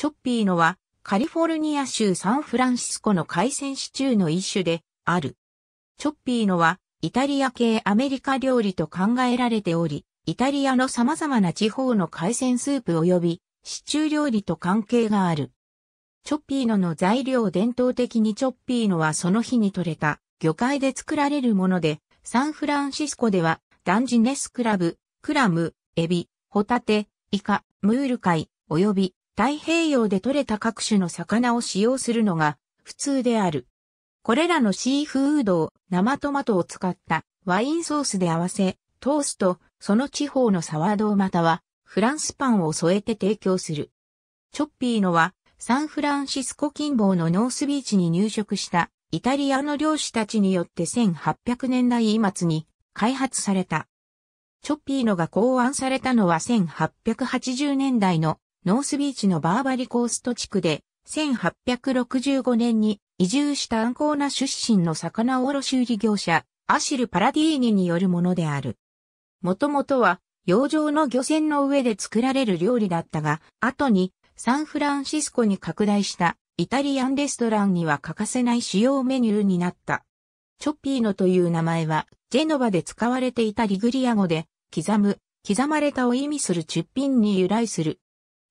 チョッピーノはカリフォルニア州サンフランシスコの海鮮シチューの一種である。チョッピーノはイタリア系アメリカ料理と考えられており、イタリアの様々な地方の海鮮スープ及びシチュー料理と関係がある。チョッピーノの材料伝統的にチョッピーノはその日に採れた魚介で作られるもので、サンフランシスコではダンジネスクラブ、クラム、エビ、ホタテ、イカ、ムール貝、及び太平洋で獲れた各種の魚を使用するのが普通である。これらのシーフードを生トマトを使ったワインソースで合わせ、トースト、その地方のサワードまたはフランスパンを添えて提供する。チョッピーノはサンフランシスコ近傍のノースビーチに入植したイタリアの漁師たちによって1800年代末に開発された。チョッピーノが考案されたのは1880年代のノースビーチのバーバリコースト地区で、1865年に移住したアンコーナ出身の魚卸売業者、アシル・パラディーニによるものである。もともとは、洋上の漁船の上で作られる料理だったが、後にサンフランシスコに拡大したイタリアンレストランには欠かせない主要メニューになった。チョッピーノという名前は、ジェノバで使われていたリグリア語で、刻む、刻まれたを意味するチュッピンに由来する。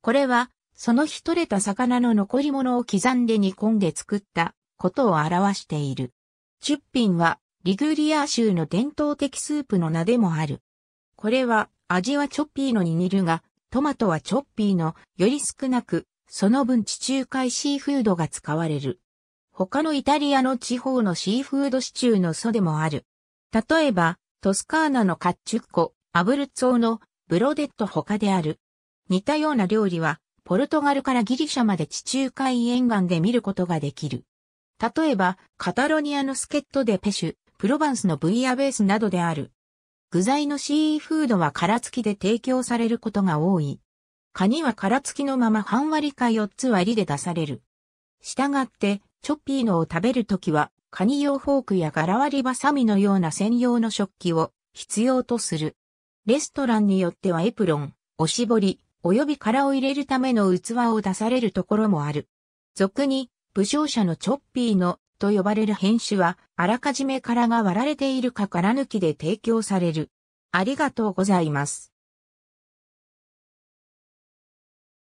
これは、その日取れた魚の残り物を刻んで煮込んで作ったことを表している。チュッピンは、リグリア州の伝統的スープの名でもある。これは、味はチョッピーのに似るが、トマトはチョッピーのより少なく、その分地中海シーフードが使われる。他のイタリアの地方のシーフードシチューの素でもある。例えば、トスカーナのカッチュッコ、アブルツォーのブロデット他である。似たような料理は、ポルトガルからギリシャまで地中海沿岸で見ることができる。例えば、カタロニアのスケットでペシュ、プロバンスのブイヤベースなどである。具材のシーフードは殻付きで提供されることが多い。カニは殻付きのまま半割か4つ割りで出される。したがって、チョッピーノを食べるときは、カニ用フォークや柄割りバサミのような専用の食器を必要とする。レストランによってはエプロン、おしぼり、及び殻を入れるための器を出されるところもある。俗に、武将者のチョッピーのと呼ばれる変種は、あらかじめ殻が割られているか殻抜きで提供される。ありがとうございます。